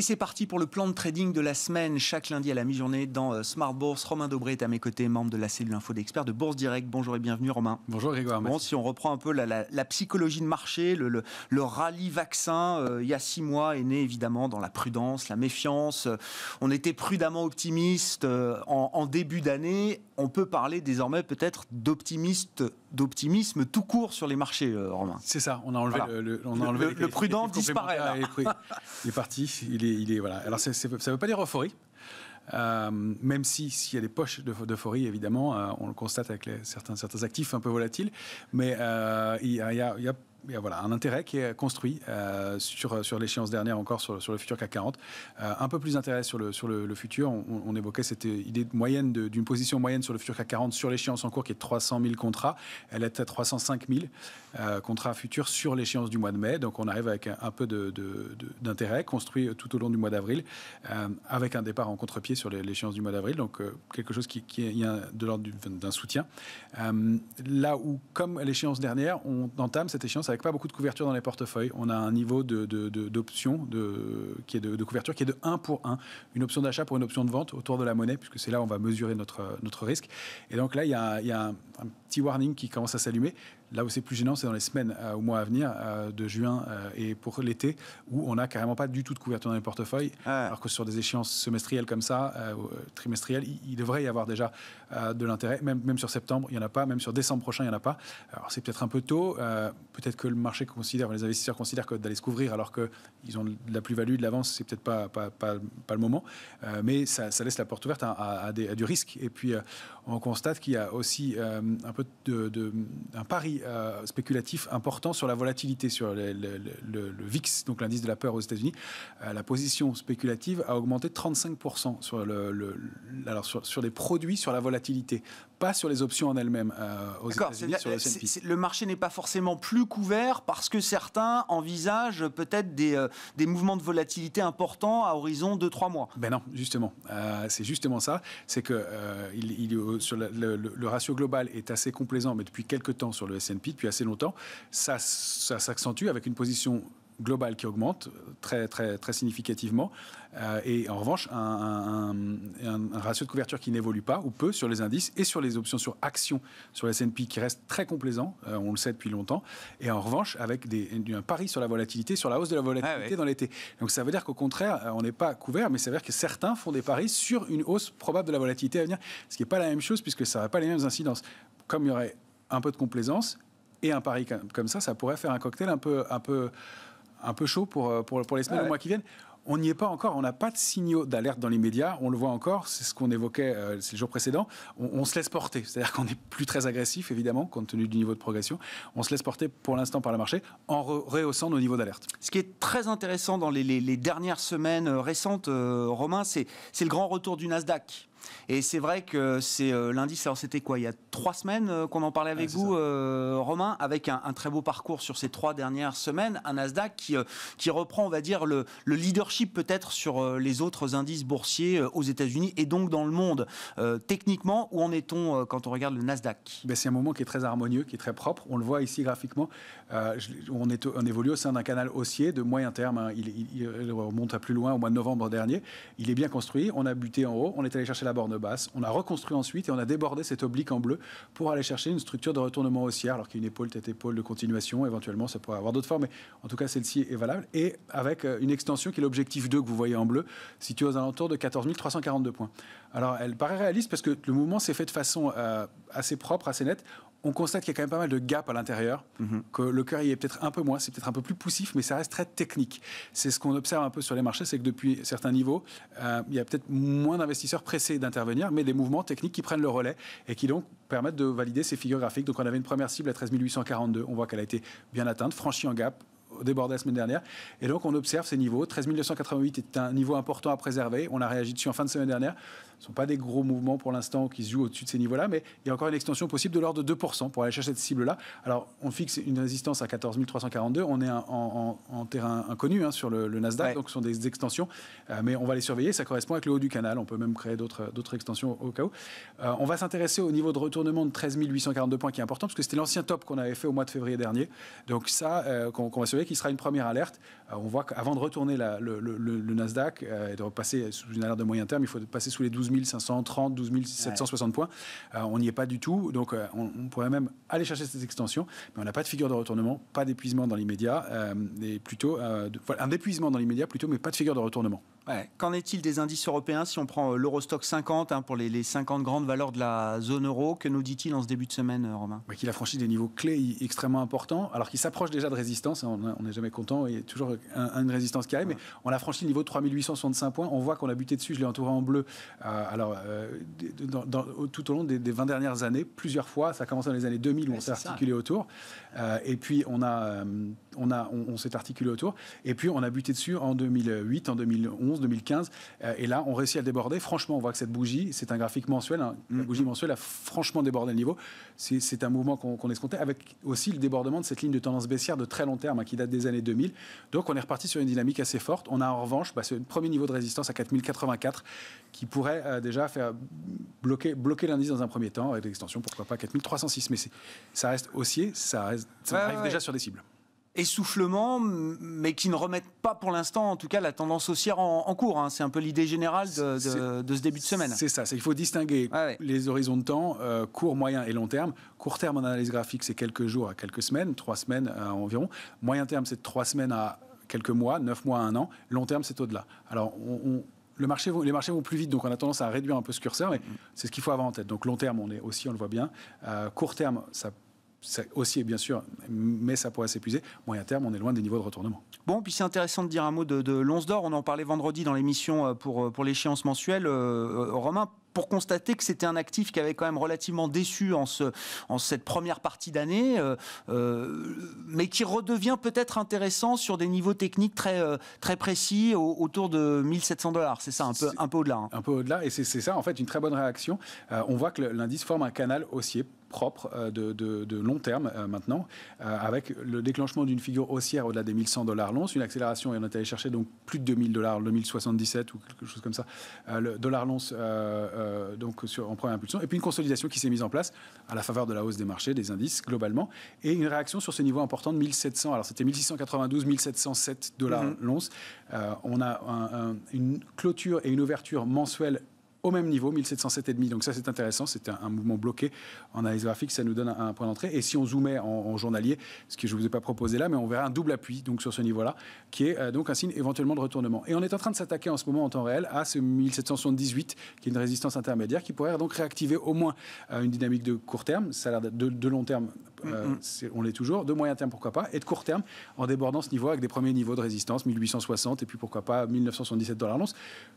Et c'est parti pour le plan de trading de la semaine, chaque lundi à la mi-journée dans euh, Smart Bourse. Romain Dobré est à mes côtés, membre de la cellule Info d'experts de Bourse Direct. Bonjour et bienvenue Romain. Bonjour Grégoire. Bon, si on reprend un peu la, psychologie de marché, le, le, rallye vaccin, euh, il y a six mois, est né évidemment dans la prudence, la méfiance. Euh, on était prudemment optimiste en, en début d'année. On peut parler désormais peut-être d'optimiste d'optimisme tout court sur les marchés, euh, Romain. C'est ça, on a enlevé le, enlevé le, prudent disparaît. Ah, il est parti, il est, voilà. Alors ça ne veut pas dire euphorie. Euh, même si s'il y a des poches d'euphorie, évidemment, euh, on le constate avec les, certains, certains actifs un peu volatiles, mais il y a voilà, un intérêt qui est construit euh, sur, sur l'échéance dernière encore sur, le futur CAC 40. Euh, un peu plus d'intérêt sur le, sur le, futur. On, évoquait cette idée moyenne d'une position moyenne sur le futur CAC 40 sur l'échéance en cours qui est de 300 000 contrats. Elle est à 305 000 euh, contrats futurs sur l'échéance du mois de mai. Donc on arrive avec un, peu d'intérêt construit tout au long du mois d'avril avec un départ en contre-pied sur l'échéance du mois d'avril. Donc quelque chose qui, qui est de l'ordre d'un soutien. là où, comme l'échéance dernière, on entame cette échéance avec pas beaucoup de couverture dans les portefeuilles. On a un niveau d'option de, de, qui est de, couverture qui est de 1 pour 1. Une option d'achat pour une option de vente autour de la monnaie, puisque c'est là où on va mesurer notre, notre risque. Et donc là, il y a, un petit warning qui commence à s'allumer. Là où c'est plus gênant, c'est dans les semaines au euh, mois à venir, euh, de juin euh, et pour l'été, où on n'a carrément pas du tout de couverture dans les portefeuilles, ah. alors que sur des échéances semestrielles comme ça, trimestrielles, il, devrait y avoir déjà de l'intérêt. Même, sur septembre, il n'y en a pas. Même sur décembre prochain, il n'y en a pas. Alors c'est peut-être un peu tôt. peut-être que le marché considère, les investisseurs considèrent que d'aller se couvrir alors qu'ils ont de la plus-value, de l'avance, c'est peut-être pas pas, le moment. mais ça, laisse la porte ouverte à, à du risque. Et puis, on constate qu'il y a aussi euh, un peu de, pari euh, spéculatif important sur la volatilité, sur le, VIX, donc l'indice de la peur aux États-Unis. Euh, la position spéculative a augmenté 35% sur, le, alors sur, sur, les produits, sur la volatilité pas sur les options en elles-mêmes euh, aux unis sur le S&P. Le marché n'est pas forcément plus couvert parce que certains envisagent peut-être des, euh, des, mouvements de volatilité importants à horizon de 3 mois. Ben non, justement, euh, c'est justement ça. C'est que il, sur le, ratio global est assez complaisant, mais depuis quelques temps sur le S&P, depuis assez longtemps, ça, ça s'accentue avec une position global qui augmente euh, très, très, très significativement. Euh, et en revanche, un, un, ratio de couverture qui n'évolue pas ou peu sur les indices et sur les options sur actions sur la S&P qui reste très complaisant, euh, on le sait depuis longtemps. Et en revanche, avec des, un pari sur la volatilité, sur la hausse de la volatilité ah dans l'été. Donc ça veut dire qu'au contraire, on n'est pas couvert, mais ça veut dire que certains font des paris sur une hausse probable de la volatilité à venir, ce qui n'est pas la même chose puisque ça n'a pas les mêmes incidences. Comme il y aurait un peu de complaisance et un pari comme ça, ça pourrait faire un cocktail un peu, un peu, un peu chaud euh, pour, pour, les semaines ou mois qui viennent. On n'y est pas encore, on n'a pas de signaux d'alerte dans les médias, on le voit encore, c'est ce qu'on évoquait euh, c'est le jour précédent, on, se laisse porter, c'est-à-dire qu'on n'est plus très agressif évidemment compte tenu du niveau de progression, on se laisse porter pour l'instant par le marché en rehaussant nos niveaux d'alerte. Ce qui est très intéressant dans les, dernières semaines euh, récentes, Romain, c'est le grand retour du Nasdaq et c'est vrai que c'est euh, l'indice, alors c'était quoi Il y a trois semaines euh, qu'on en parlait avec vous, euh, Romain, avec un, très beau parcours sur ces trois dernières semaines, un Nasdaq qui, qui reprend, on va dire, le, leadership peut-être sur les autres indices boursiers aux États-Unis et donc dans le monde. techniquement, où en est-on quand on regarde le Nasdaq ben, C'est un moment qui est très harmonieux, qui est très propre. On le voit ici graphiquement. on, est, on évolue au sein d'un canal haussier de moyen terme. Hein. Il, il, remonte à plus loin au mois de novembre dernier. Il est bien construit. On a buté en haut. On est allé chercher la borne basse. On a reconstruit ensuite et on a débordé cette oblique en bleu pour aller chercher une structure de retournement haussière, alors qu'il y a une épaule, tête épaule de continuation. Éventuellement, ça pourrait avoir d'autres formes, mais en tout cas, celle-ci est valable. Et avec euh, une extension qui est l'objectif 2 que vous voyez en bleu, située aux alentours de 14 342 points. Alors, elle paraît réaliste parce que le mouvement s'est fait de façon euh, assez propre, assez nette on constate qu'il y a quand même pas mal de gaps à l'intérieur, mhm. que le cœur y est peut-être un peu moins, c'est peut-être un peu plus poussif, mais ça reste très technique. C'est ce qu'on observe un peu sur les marchés, c'est que depuis certains niveaux, euh, il y a peut-être moins d'investisseurs pressés d'intervenir, mais des mouvements techniques qui prennent le relais et qui donc permettent de valider ces figures graphiques. Donc on avait une première cible à 13 842, on voit qu'elle a été bien atteinte, franchie en gap, débordé la semaine dernière. Et donc, on observe ces niveaux. 13 288 est un niveau important à préserver. On a réagi dessus en fin de semaine dernière. Ce ne sont pas des gros mouvements pour l'instant qui se jouent au-dessus de ces niveaux-là, mais il y a encore une extension possible de l'ordre de 2% pour aller chercher cette cible-là. Alors, on fixe une résistance à 14 342. On est en, terrain inconnu hein, sur le, Nasdaq, donc ce sont des extensions, euh, mais on va les surveiller. Ça correspond avec le haut du canal. On peut même créer d'autres extensions au cas où. Euh, on va s'intéresser au niveau de retournement de 13 842 points qui est important, parce que c'était l'ancien top qu'on avait fait au mois de février dernier. Donc, ça, euh, qu'on va sera une première alerte. Euh, on voit qu'avant de retourner le, Nasdaq euh, et de repasser sous une alerte de moyen terme, il faut passer sous les 12 530, 12 760 points. Euh, on n'y est pas du tout. Donc, on, pourrait même aller chercher cette extension, mais on n'a pas de figure de retournement, pas d'épuisement dans l'immédiat, plutôt un épuisement dans l'immédiat plutôt, mais pas de figure de retournement. Qu'en est-il des indices européens si on prend euh, l'Eurostock 50 hein, pour les, 50 grandes valeurs de la zone euro Que nous dit-il en ce début de semaine, euh, Romain Qu'il a franchi des niveaux clés extrêmement importants, alors qu'il s'approche déjà de résistance, hein, on n'est jamais content, il y a toujours une résistance qui arrive, mais on a franchi le niveau de 3865 points, on voit qu'on a buté dessus, je l'ai entouré en bleu, euh, alors tout au long des, 20 dernières années, plusieurs fois, ça a commencé dans les années 2000 où on s'est articulé autour, et puis on a on, s'est articulé autour. Et puis, on a buté dessus en 2008, en 2011, 2015. Euh, et là, on réussit à déborder. Franchement, on voit que cette bougie, c'est un graphique mensuel. Hein. La mm-hmm. bougie mensuelle a franchement débordé le niveau. C'est un mouvement qu'on est escomptait, avec aussi le débordement de cette ligne de tendance baissière de très long terme hein, qui date des années 2000. Donc, on est reparti sur une dynamique assez forte. On a en revanche bah, ce premier niveau de résistance à 4084 qui pourrait euh, déjà faire bloquer, l'indice dans un premier temps avec l'extension, pourquoi pas 4306. Mais ça reste haussier, ça, arrive déjà sur des cibles essoufflement, mais qui ne remettent pas pour l'instant, en tout cas, la tendance haussière en, cours. Hein. C'est un peu l'idée générale de, ce début de semaine. C'est ça, il faut distinguer les horizons de temps, euh, court, moyen et long terme. Court terme en analyse graphique, c'est quelques jours à quelques semaines, trois semaines euh, environ. Moyen terme, c'est trois semaines à quelques mois, neuf mois à un an. Long terme, c'est au-delà. Alors, on, le marché, les marchés vont plus vite, donc on a tendance à réduire un peu ce curseur, mais mm. c'est ce qu'il faut avoir en tête. Donc long terme, on est aussi, on le voit bien. Euh, court terme, ça c'est aussi, bien sûr, mais ça pourrait s'épuiser. Moyen terme, on est loin des niveaux de retournement. Bon, puis c'est intéressant de dire un mot de, de l'once d'or. On en parlait vendredi dans l'émission euh, pour, euh, pour l'échéance mensuelle. Euh, Romain, pour constater que c'était un actif qui avait quand même relativement déçu en, ce, en cette première partie d'année, mais qui redevient peut-être intéressant sur des niveaux techniques très, très précis, autour de 1700 dollars. C'est ça, un peu, un peu au-delà. Hein. Un peu au-delà, et c'est ça, en fait, une très bonne réaction. on voit que l'indice forme un canal haussier propre euh, de, long terme euh, maintenant, euh, avec le déclenchement d'une figure haussière au-delà des 1100 dollars l'once, une accélération, et on est allé chercher donc plus de 2000 dollars, le 1077 ou quelque chose comme ça, le dollar l'once donc sur, en première impulsion, et puis une consolidation qui s'est mise en place à la faveur de la hausse des marchés, des indices globalement, et une réaction sur ce niveau important de 1700. Alors c'était 1692, 1707 dollars mm-hmm. l'once. on a une clôture et une ouverture mensuelle au même niveau, 1707,5. Donc ça, c'est intéressant. C'est un, mouvement bloqué en analyse graphique. Ça nous donne un, point d'entrée. Et si on zoomait en, journalier, ce que je ne vous ai pas proposé là, mais on verra un double appui donc sur ce niveau-là, qui est euh, donc un signe éventuellement de retournement. Et on est en train de s'attaquer en ce moment en temps réel à ce 1778, qui est une résistance intermédiaire, qui pourrait donc réactiver au moins euh, une dynamique de court terme. Ça a l'air de, long terme euh, mm, mm. on l'est toujours. De moyen terme, pourquoi pas. Et de court terme, en débordant ce niveau avec des premiers niveaux de résistance, 1860 et puis pourquoi pas 1977 dollars l'once.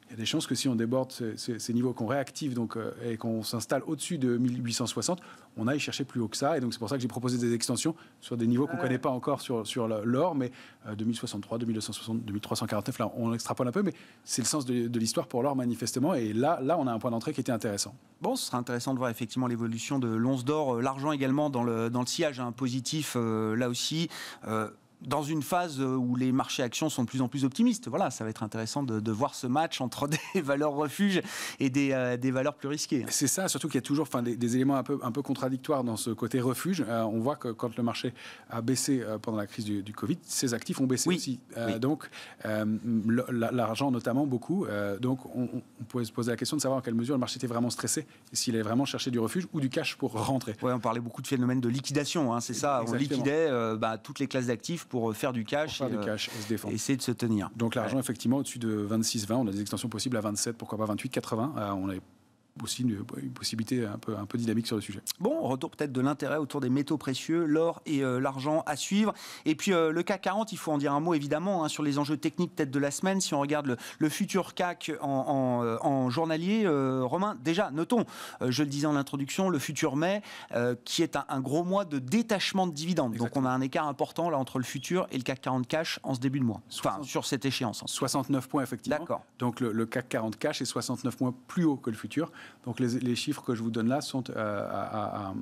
Il y a des chances que si on déborde ces niveaux, qu'on réactive donc, euh, et qu'on s'installe au-dessus de 1860, on aille chercher plus haut que ça. Et donc c'est pour ça que j'ai proposé des extensions sur des niveaux qu'on ne connaît pas encore sur, sur l'or, mais 2063, 2260, 2349, là on extrapole un peu, mais c'est le sens de, l'histoire pour l'or manifestement. Et là, là, on a un point d'entrée qui était intéressant. Bon, ce sera intéressant de voir effectivement l'évolution de l'once d'or, euh, l'argent également dans le, dans le un hein, positif euh, là aussi. Euh, dans une phase euh, où les marchés actions sont de plus en plus optimistes. Voilà, ça va être intéressant de, voir ce match entre des valeurs refuge et des, euh, des valeurs plus risquées. Hein. C'est ça, surtout qu'il y a toujours enfin, des, éléments un peu, un peu contradictoires dans ce côté refuge. Euh, on voit que quand le marché a baissé pendant la crise du, Covid, ses actifs ont baissé aussi. Donc, l'argent notamment beaucoup. donc, on, on, pouvait se poser la question de savoir à quelle mesure le marché était vraiment stressé, s'il allait vraiment chercher du refuge ou du cash pour rentrer. Oui, on parlait beaucoup de phénomène de liquidation, hein, c'est ça. On liquidait bah, toutes les classes d'actifs pour euh, faire du cash, et, euh, cash essayer de se tenir. Donc l'argent, effectivement, au-dessus de 26-20, on a des extensions possibles à 27, pourquoi pas 28-80. Euh, on est aussi une, possibilité un peu, dynamique sur le sujet. Bon, retour peut-être de l'intérêt autour des métaux précieux, l'or et euh, l'argent à suivre. Et puis euh, le CAC 40, il faut en dire un mot évidemment hein, sur les enjeux techniques peut-être de la semaine. Si on regarde le, futur CAC en, euh, journalier, Romain, déjà, notons, je le disais en introduction, le futur mai, qui est un, gros mois de détachement de dividendes. Donc on a un écart important là entre le futur et le CAC 40 cash en ce début de mois. sur cette échéance. 69 points effectivement. D'accord. Donc le, le CAC 40 cash est 69 points plus haut que le futur. Donc les, chiffres que je vous donne là sont euh, à,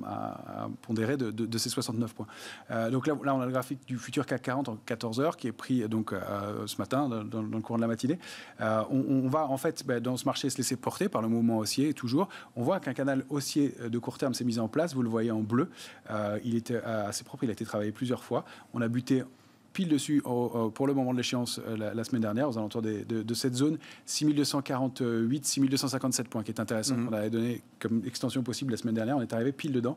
pondérer de, ces 69 points. Euh, donc là, on a le graphique du futur CAC 40 en 14 heures qui est pris euh, donc ce matin dans, le courant de la matinée. On, va en fait ben, dans ce marché se laisser porter par le mouvement haussier toujours. On voit qu'un canal haussier de court terme s'est mis en place. Vous le voyez en bleu. il était assez propre. il a été travaillé plusieurs fois. On a buté pile dessus pour le moment de l'échéance euh, la, semaine dernière, aux alentours de, cette zone, 6248, 6257 points, qui est intéressant. Mm-hmm. On avait donné comme extension possible la semaine dernière, on est arrivé pile dedans.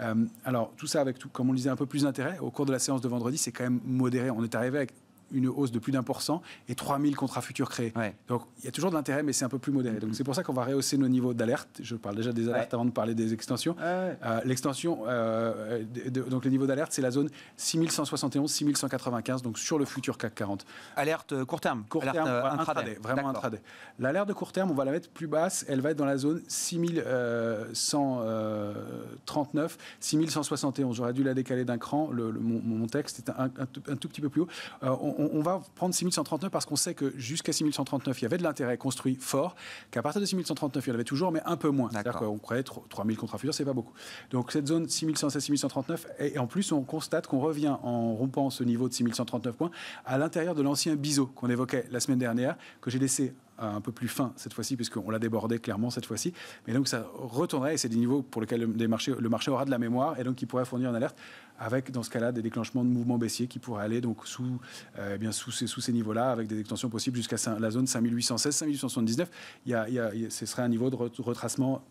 Euh, alors, tout ça avec, comme on le disait, un peu plus d'intérêt. Au cours de la séance de vendredi, c'est quand même modéré. On est arrivé avec une hausse de plus d'un pour cent et 3000 contrats futurs créés. Donc il y a toujours de l'intérêt, mais c'est un peu plus modéré. Donc c'est pour ça qu'on va rehausser nos niveaux d'alerte. Je parle déjà des alertes avant de parler des extensions. Euh, l'extension, euh, donc le niveaux d'alerte, c'est la zone 6171, 6195, donc sur le futur CAC 40. Alerte euh, court terme alerte intraday, vraiment intraday. L'alerte de court terme, on va la mettre plus basse. Elle va être dans la zone 6139, 6171. J'aurais dû la décaler d'un cran. Le, mon, mon, texte est un, tout petit peu plus haut. On, on, va prendre 6139 parce qu'on sait que jusqu'à 6139, il y avait de l'intérêt construit fort, qu'à partir de 6139, il y en avait toujours, mais un peu moins. C'est-à-dire qu'on être 3000 contrats futurs, c'est pas beaucoup. Donc cette zone 6116-6139, et en plus, on constate qu'on revient en rompant ce niveau de 6139 points à l'intérieur de l'ancien biseau qu'on évoquait la semaine dernière, que j'ai laissé un peu plus fin cette fois-ci, puisqu'on l'a débordé clairement cette fois-ci. Mais donc ça retournerait, et c'est des niveaux pour lesquels le, le marché aura de la mémoire, et donc qui pourrait fournir une alerte avec, dans ce cas-là, des déclenchements de mouvements baissiers qui pourraient aller donc sous, euh, eh bien, sous ces, sous ces niveaux-là, avec des extensions possibles jusqu'à la zone 5816, 5879. Il il ce serait un niveau de retracement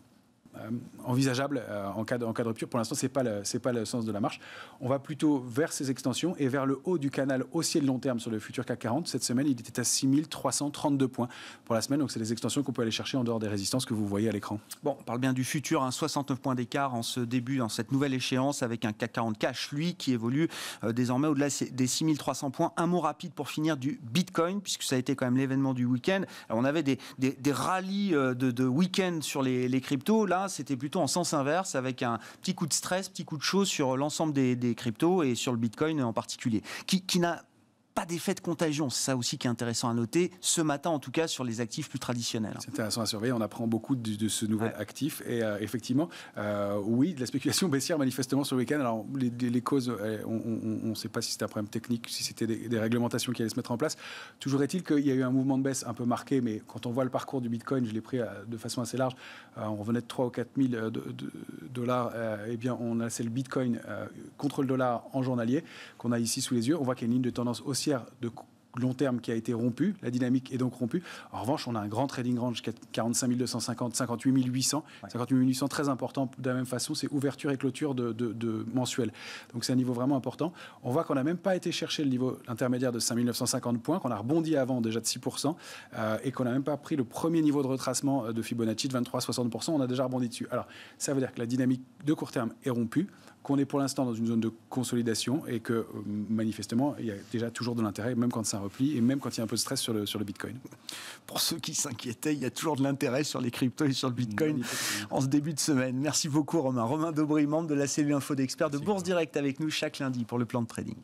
euh, envisageable euh, en cas, de, rupture. Pour l'instant, c'est pas, le, pas le sens de la marche. On va plutôt vers ces extensions et vers le haut du canal haussier de long terme sur le futur CAC 40. Cette semaine, il était à 6332 points pour la semaine. Donc, c'est des extensions qu'on peut aller chercher en dehors des résistances que vous voyez à l'écran. Bon, on parle bien du futur. Hein, 69 points d'écart en ce début, dans cette nouvelle échéance, avec un CAC 40 cash, lui, qui évolue euh, désormais au-delà des 6300 points. Un mot rapide pour finir du Bitcoin, puisque ça a été quand même l'événement du week-end. On avait des, des, rallyes de, week-end sur les, les cryptos. Là, c'était plutôt en sens inverse, avec un petit coup de stress, petit coup de chaud sur l'ensemble des, cryptos et sur le Bitcoin en particulier, qui n'a pas d'effet de contagion. C'est ça aussi qui est intéressant à noter, ce matin en tout cas, sur les actifs plus traditionnels. C'est intéressant à surveiller, on apprend beaucoup de, ce nouvel actif. Et euh, effectivement, euh, oui, de la spéculation baissière manifestement sur le week-end. Alors, les, causes, euh, on ne sait pas si c'était un problème technique, si c'était des, réglementations qui allaient se mettre en place. Toujours est-il qu'il y a eu un mouvement de baisse un peu marqué, mais quand on voit le parcours du Bitcoin, je l'ai pris de façon assez large, on revenait de 3 ou 4 000 dollars, et eh bien on a c'est le Bitcoin contre le dollar en journalier qu'on a ici sous les yeux. On voit qu'il y a une ligne de tendance haussière de long terme qui a été rompue. la dynamique est donc rompue. En revanche, on a un grand trading range 45 250, 58 800, 58 800 très important de la même façon, c'est ouverture et clôture de, mensuel. Donc c'est un niveau vraiment important. On voit qu'on n'a même pas été chercher le niveau intermédiaire de 5 950 points, qu'on a rebondi avant déjà de 6% euh, et qu'on n'a même pas pris le premier niveau de retracement euh, de Fibonacci de 23 60%. On a déjà rebondi dessus. Alors ça veut dire que la dynamique de court terme est rompue qu'on est pour l'instant dans une zone de consolidation et que euh, manifestement, il y a déjà toujours de l'intérêt, même quand ça replie et même quand il y a un peu de stress sur le, Bitcoin. Pour ceux qui s'inquiétaient, il y a toujours de l'intérêt sur les cryptos et sur le Bitcoin en ce début de semaine. Merci beaucoup Romain. Romain Dobry, membre de la cellule Info d'experts de Bourse Direct avec nous chaque lundi pour le plan de trading.